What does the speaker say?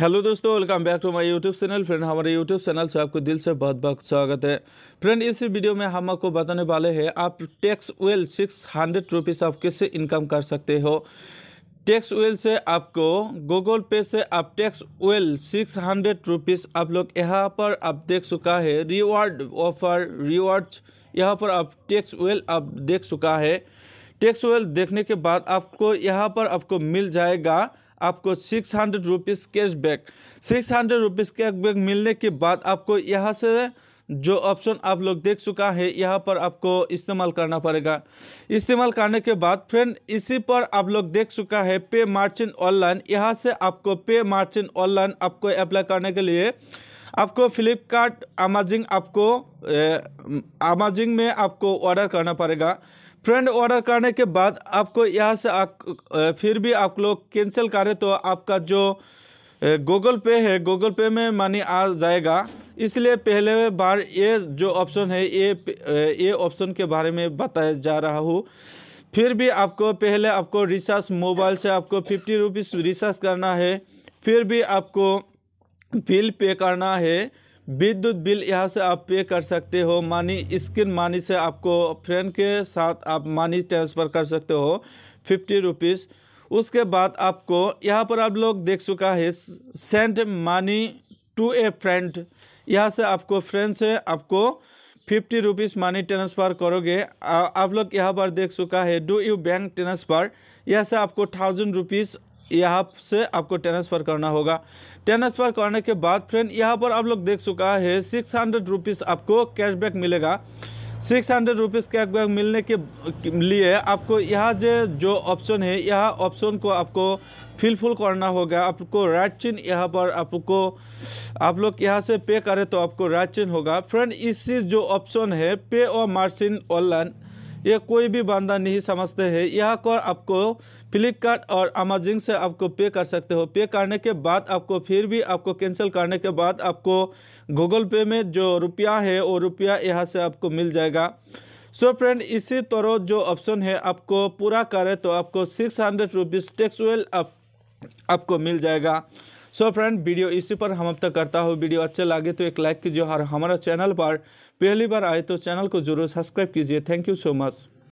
hello दोस्तों welcome back to my YouTube channel friend हमारे YouTube channel से आपको दिल से बहुत बहुत स्वागत है फ्रेंड इस वीडियो में हम आपको बताने वाले हैं आप tax well six hundred rupees आप कैसे इनकम कर सकते हो टैक्स वेल से आपको गूगल पे से आप tax well six hundred rupees आप लोग यहाँ पर आप देख चुका है रिवार्ड ऑफर रिवार्ड यहाँ पर आप टैक्स वेल आप देख चुका है टैक्स वेल देखने के बाद आपको यहाँ पर आपको मिल जाएगा आपको six hundred rupees cash back six hundred rupees cash back मिलने के बाद आपको यहाँ से जो ऑप्शन आप लोग देख चुका है यहाँ पर आपको इस्तेमाल करना पड़ेगा इस्तेमाल करने के बाद फ्रेंड इसी पर आप लोग देख चुका है पे मार्चिन ऑनलाइन यहाँ से आपको पे मार्चिन ऑनलाइन आपको अप्लाई करने के लिए आपको फ्लिपकार्ट अमेजिंग आपको अमेजिंग में आपको ऑर्डर करना पड़ेगा फ्रेंड ऑर्डर करने के बाद आपको यहाँ से आप फिर भी आप लोग कैंसिल करें तो आपका जो गूगल पे है गूगल पे में मनी आ जाएगा इसलिए पहले बार ये जो ऑप्शन है ये ये ऑप्शन के बारे में बताया जा रहा हूँ फिर भी आपको पहले आपको रिचार्ज मोबाइल से आपको फिफ्टी रुपीज़ रिचार्ज करना है फिर भी आपको बिल पे करना है विद्युत बिल यहाँ से आप पे कर सकते हो मानी स्किन मानी से आपको फ्रेंड के साथ आप मानी ट्रांसफ़र कर सकते हो फिफ्टी रुपीज़ उसके बाद आपको यहाँ पर आप लोग देख चुका है सेंड मानी टू ए फ्रेंड यहाँ से आपको फ्रेंड से आपको फिफ्टी रुपीज़ मानी ट्रांसफ़र करोगे आ, आप लोग यहाँ पर देख चुका है डू यू बैंक ट्रांसफ़र यहाँ से आपको थाउजेंड रुपीज़ यहाँ से आपको ट्रांसफ़र करना होगा ट्रांसफ़र करने के बाद फ्रेंड यहाँ पर आप लोग देख चुका है सिक्स हंड्रेड रुपीज़ आपको कैशबैक मिलेगा सिक्स हंड्रेड रुपीज़ कैशबैक मिलने के लिए आपको यहाँ जो जो ऑप्शन है यह ऑप्शन को आपको फिलफुल करना होगा आपको राइट चिन्ह यहाँ पर आपको आप लोग यहाँ से पे करें तो आपको राइट चिन्ह होगा फ्रेंड इसी जो ऑप्शन है पे और मार्सिन ऑनलाइन ये कोई भी बंदा नहीं समझते हैं यह कर आपको फ्लिपकार्ट और अमेजिन से आपको पे कर सकते हो पे करने के बाद आपको फिर भी आपको कैंसिल करने के बाद आपको गूगल पे में जो रुपया है वो रुपया यहाँ से आपको मिल जाएगा सो so फ्रेंड इसी तरह जो ऑप्शन है आपको पूरा करे तो आपको सिक्स हंड्रेड रुपीज़ टेक्सवेल आप, आपको मिल जाएगा सो फ्रेंड वीडियो इसी पर हम अब तक करता हूँ वीडियो अच्छा लगे तो एक लाइक कीजिए और हमारा चैनल पर पहली बार आए तो चैनल को जरूर सब्सक्राइब कीजिए थैंक यू सो मच